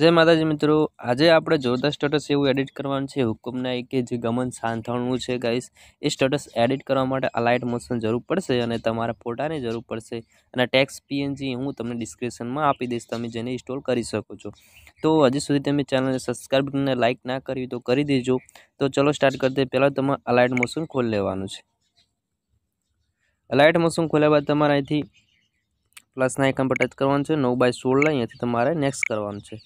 જય માતાજી મિત્રો આજે આપણે જોરદાર સ્ટેટસ એવું એડિટ કરવાનું છે હુકમના એક જે ગમન સાંથણવું છે ગાઈસ એ સ્ટેટસ એડિટ કરવા માટે અલાઇટ મોશન જરૂર પડશે અને તમારા ફોટાની જરૂર પડશે અને ટેક્સ પીએનજી હું તમને ડિસ્ક્રિપ્શનમાં આપી દઈશ તમે જેને ઇન્સ્ટોલ કરી શકો છો તો હજી સુધી તમે ચેનલને સબસ્ક્રાઈબ કરીને લાઇક ના કરવી તો કરી દેજો તો ચલો સ્ટાર્ટ કરતે પહેલાં તમારે અલાઇટ મોશન ખોલી લેવાનું છે અલાઇટ મોશન ખોલ્યા બાદ તમારે અહીંથી પ્લસના આઇકન પર ટચ કરવાનું છે નવ બાય સોળના અહીંયાથી તમારે નેક્સ્ટ કરવાનું છે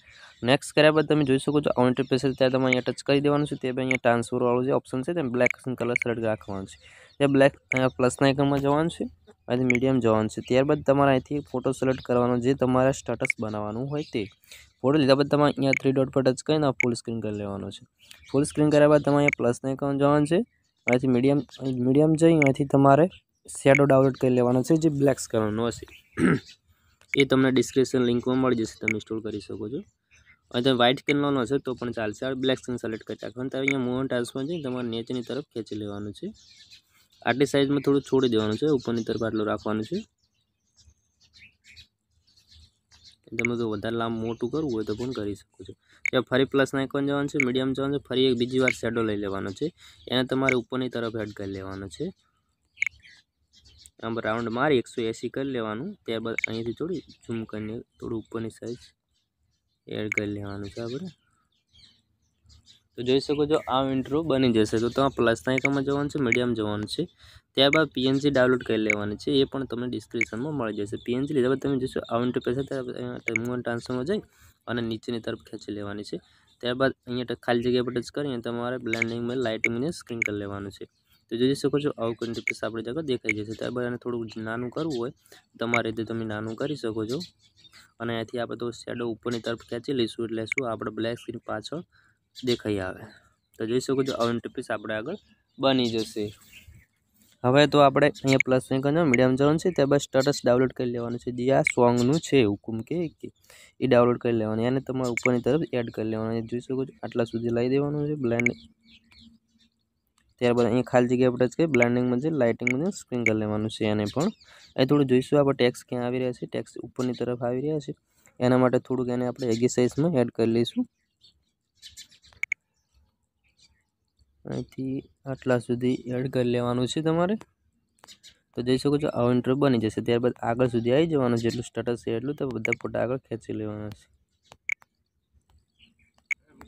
નેક્સ્ટ કર્યા બાદ તમે જોઈ શકો છો આવું ઇન્ટરફેસ ત્યારે તમે અહીંયા ટચ કરી દેવાનું છે તે અહીંયા ટ્રાન્સફરવાળું જે ઓપ્શન છે તેમ બ્લેક કલર સિલેક્ટ રાખવાનું છે તે બ્લેક પ્લસના આઇકનમાં જવાનું છે અહીંથી મીડિયમ જવાનું છે ત્યારબાદ તમારે અહીંથી ફોટો સિલેક્ટ કરવાનો જે તમારે સ્ટેટસ બનાવવાનું હોય તે ફોટો લીધા બાદ તમારે અહીંયા થ્રી ડોટ પર ટચ કરીને ફૂલ સ્ક્રીન કરી લેવાનો છે ફૂલ સ્ક્રીન કર્યા બાદ તમારે અહીંયા પ્લસના આઇકન જવાનું છે અહીંથી મીડિયમ મીડિયમ જઈ અહીંથી તમારે શેડો ડાઉનલોડ કરી લેવાનો છે જે બ્લેક્સ કલરનો હશે એ તમને ડિસ્ક્રિપ્શન લિંકમાં મળી જશે તમે ઇન્સ્ટોલ કરી શકો છો અને તમે વ્હાઇટ કલરનો હશે તો પણ ચાલશે આ બ્લેક સ્ક્રીન સિલેક્ટ કરી રાખવાનું ત્યારે અહીંયા મોહન ટ્રાન્સફર છે તમારે નીચેની તરફ ખેંચી લેવાનું છે આટલી સાઇઝમાં થોડું છોડી દેવાનું છે ઉપરની તરફ આટલું રાખવાનું છે તમે જો વધારે લાંબ મોટું કરવું હોય તો પણ કરી શકો છો ત્યાં ફરી પ્લસ આઇકોન જવાનું છે મીડિયમ જવાનું છે ફરી એક બીજી વાર શેડો લઈ લેવાનો છે એને તમારે ઉપરની તરફ એડ કરી લેવાનો છે આમ રાઉન્ડ મારી એકસો એંસી કરી લેવાનું ત્યારબાદ અહીંથી થોડી ઝૂમ કરીને થોડું ઉપરની સાઈઝ એડ કરી લેવાનું છે આપણે તો જોઈ શકો છો આ ઇન્ટ્રો બની જશે તો તમારે પ્લસ એકમાં જવાનું છે મીડિયમ જવાનું છે ત્યારબાદ પીએનજી ડાઉનલોડ કરી લેવાની છે એ પણ તમને ડિસ્ક્રિપ્શનમાં મળી જશે પીએનજી લીધા બાદ તમે જોશો આ ઇન્ટ્રો પૈસા મૂવમેન્ટ ટ્રાન્સફરમાં જઈ અને નીચેની તરફ ખેંચી લેવાની છે ત્યારબાદ અહીંયા ખાલી જગ્યા પર ટચ કરીને તમારે બ્લેન્ડિંગમાં લાઇટિંગને સ્ક્રીન કરી લેવાનું છે તો જોઈ શકો છો આવું કરીને ટીપ્સ આપણે જગત દેખાઈ જશે ત્યારબાદ આને થોડુંક નાનું કરવું હોય તમારે રીતે તમે નાનું કરી શકો છો અને અહીંયાથી આપણે તો શેડો ઉપરની તરફ ખેંચી લઈશું એટલે શું આપણે બ્લેક સ્ક્રીન પાછળ દેખાઈ આવે તો જોઈ શકો છો આવું ટીપ્સ આપણે આગળ બની જશે હવે તો આપણે અહીંયા પ્લસ નહીં મીડિયમ જવાનું છે ત્યારબાદ સ્ટેટસ ડાઉનલોડ કરી લેવાનું છે જે આ સોંગનું છે હુકુમ કે એ ડાઉનલોડ કરી લેવાનું અને તમારે ઉપરની તરફ એડ કરી લેવાનું જોઈ શકો છો આટલા સુધી લઈ દેવાનું છે બ્લેન્ડ ત્યારબાદ અહીંયા ખાલી જગ્યા પર ટચ કરી બ્લાઇન્ડિંગમાં જે લાઇટિંગમાં જે સ્ક્રીન કરી લેવાનું છે એને પણ અહીં થોડું જોઈશું આપણે ટેક્સ ક્યાં આવી રહ્યા છે ટેક્સ ઉપરની તરફ આવી રહ્યા છે એના માટે થોડુંક એને આપણે એગિસાઇઝમાં એડ કરી લઈશું અહીંથી આટલા સુધી એડ કરી લેવાનું છે તમારે તો જઈ શકો છો આવો ઇન્ટરવ્યૂ બની જશે ત્યારબાદ આગળ સુધી આવી જવાનું જેટલું સ્ટેટસ છે એટલું તો બધા ફોટા આગળ ખેંચી લેવાના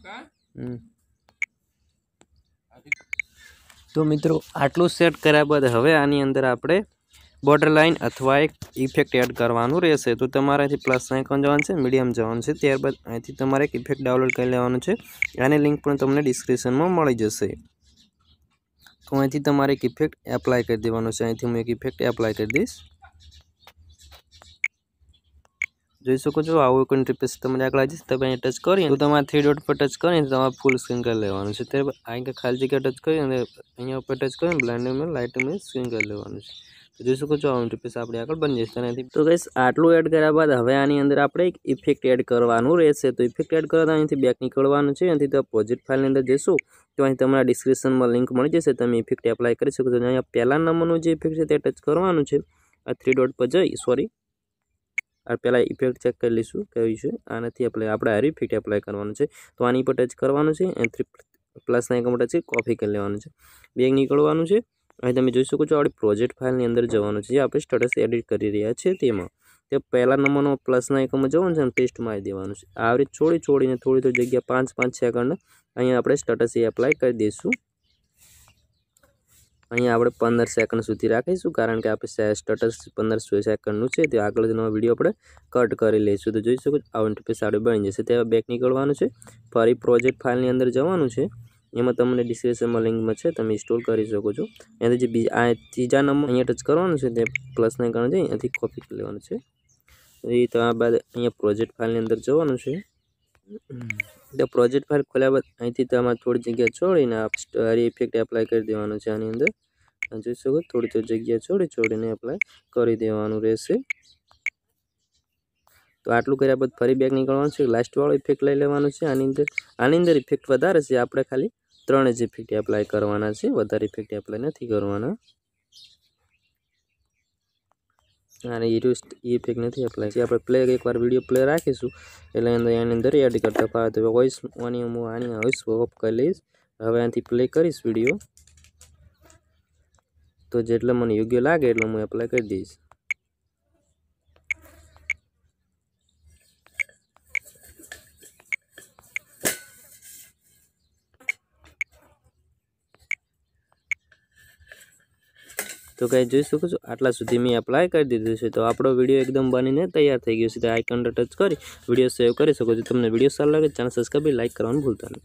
છે હમ તો મિત્રો આટલું સેટ કર્યા બાદ હવે આની અંદર આપણે બોર્ડર લાઇન અથવા એક ઇફેક્ટ એડ કરવાનું રહેશે તો તમારે અહીંથી પ્લસ આઇકોન જવાનું છે મીડિયમ જવાનું છે ત્યારબાદ અહીંથી તમારે એક ઇફેક્ટ ડાઉનલોડ કરી લેવાનું છે આની લિંક પણ તમને ડિસ્ક્રિપ્શનમાં મળી જશે તો અહીંથી તમારે એક ઇફેક્ટ એપ્લાય કરી દેવાનું છે અહીંથી હું એક ઇફેક્ટ એપ્લાય કરી દઈશ જોઈ શકો છો આવું કોઈ રિપેસ તમારે આગળ આવી જશે તમે અહીંયા ટચ કરી તો તમારે થ્રી ડોટ પર ટચ કરીને તમારે ફૂલ સ્ક્રીન કરી લેવાનું છે ત્યારબાદ અહીંયા ખાલી જગ્યા ટચ કરી અને અહીંયા ઉપર ટચ કરીને બ્લાઇન્ડ મેં લાઇટ મેં સ્ક્રીન કરી લેવાનું છે તો જોઈ શકો છો આવું રિપેસ આપણે આગળ બની જશે તેનાથી તો કહીશ આટલું એડ કર્યા બાદ હવે આની અંદર આપણે એક ઇફેક્ટ એડ કરવાનું રહેશે તો ઇફેક્ટ એડ કરવા અહીંથી બેક નીકળવાનું છે અહીંથી તો પોઝિટ ફાઇલની અંદર જશો તો અહીં તમારા ડિસ્ક્રિપ્શનમાં લિંક મળી જશે તમે ઇફેક્ટ એપ્લાય કરી શકો છો અહીંયા પહેલા નંબરનું જે ઇફેક્ટ છે તે ટચ કરવાનું છે આ થ્રી ડોટ પર જઈ સોરી પહેલાં ઇફેક્ટ ચેક કરી લઈશું કયું છે આનાથી આપણે આપણે હરી ફિટ એપ્લાય કરવાનું છે તો આની પર ટચ કરવાનું છે અને થ્રી પ્લસના એકમ ટચ કોફી કરી લેવાનું છે બેગ નીકળવાનું છે અહીં તમે જોઈ શકો છો આપણી પ્રોજેક્ટ ફાઇલની અંદર જવાનું છે જે આપણે સ્ટેટસ એડિટ કરી રહ્યા છીએ તેમાં તે પહેલા નંબરનો પ્લસના એકમમાં જવાનું છે અને પેસ્ટ મારી દેવાનું છે આવી રીતે છોડી છોડીને થોડી થોડી જગ્યા પાંચ પાંચ સેકન્ડ અહીંયા આપણે સ્ટેટસ એપ્લાય કરી દઈશું અહીંયા આપણે પંદર સેકન્ડ સુધી રાખીશું કારણ કે આપણે સ્ટેટસ પંદર સેકન્ડનું છે તે આગળ આગળનો વિડીયો આપણે કટ કરી લઈશું તો જોઈ શકો આ ઇન્ટરફેસ આપણે બની જશે તે બેક નીકળવાનું છે ફરી પ્રોજેક્ટ ફાઇલની અંદર જવાનું છે એમાં તમને ડિસ્ક્રિપ્શનમાં લિંકમાં છે તમે ઇન્સ્ટોલ કરી શકો છો એનાથી જે બીજા આ ત્રીજા નંબર અહીંયા ટચ કરવાનું છે તે પ્લસને કારણે અહીંયાથી કોપી લેવાનું છે એ તો આ બાદ અહીંયા પ્રોજેક્ટ ફાઇલની અંદર જવાનું છે તો પ્રોજેક્ટ ફાઇલ ખોલ્યા બાદ અહીંથી તમારે થોડી જગ્યા છોડીને સ્ટરી ઇફેક્ટ એપ્લાય કરી દેવાનું છે આની અંદર જોઈ શકો થોડી થોડી જગ્યા છોડી છોડીને એપ્લાય કરી દેવાનું રહેશે તો આટલું કર્યા બાદ ફરી બેગ નીકળવાનું છે લાસ્ટવાળો ઇફેક્ટ લઈ લેવાનું છે આની અંદર આની અંદર ઇફેક્ટ વધારે છે આપણે ખાલી ત્રણ જ ઇફેક્ટ એપ્લાય કરવાના છે વધારે ઇફેક્ટ એપ્લાય નથી કરવાના અને ઇરો ઇફેક્ટ નથી એપ્લાય છે આપણે પ્લે એકવાર વિડીયો પ્લે રાખીશું એટલે અંદર એની અંદર એડ કરતા ફાવે તો વોઇસ આની હું આની વોઇસ ઓફ કરી લઈશ હવે આથી પ્લે કરીશ વિડીયો તો જેટલા મને યોગ્ય લાગે એટલું હું એપ્લાય કરી દઈશ તો કંઈ જોઈ શકો છો આટલા સુધી મેં એપ્લાય કરી દીધું છે તો આપણો વિડીયો એકદમ બનીને તૈયાર થઈ ગયો છે તો આઇકન ટચ કરી વિડીયો સેવ કરી શકો છો તમને વિડીયો સારો લાગે ચેનલ સબસ્ક્રાઈબ લાઇક કરવાનું ભૂલતા નહીં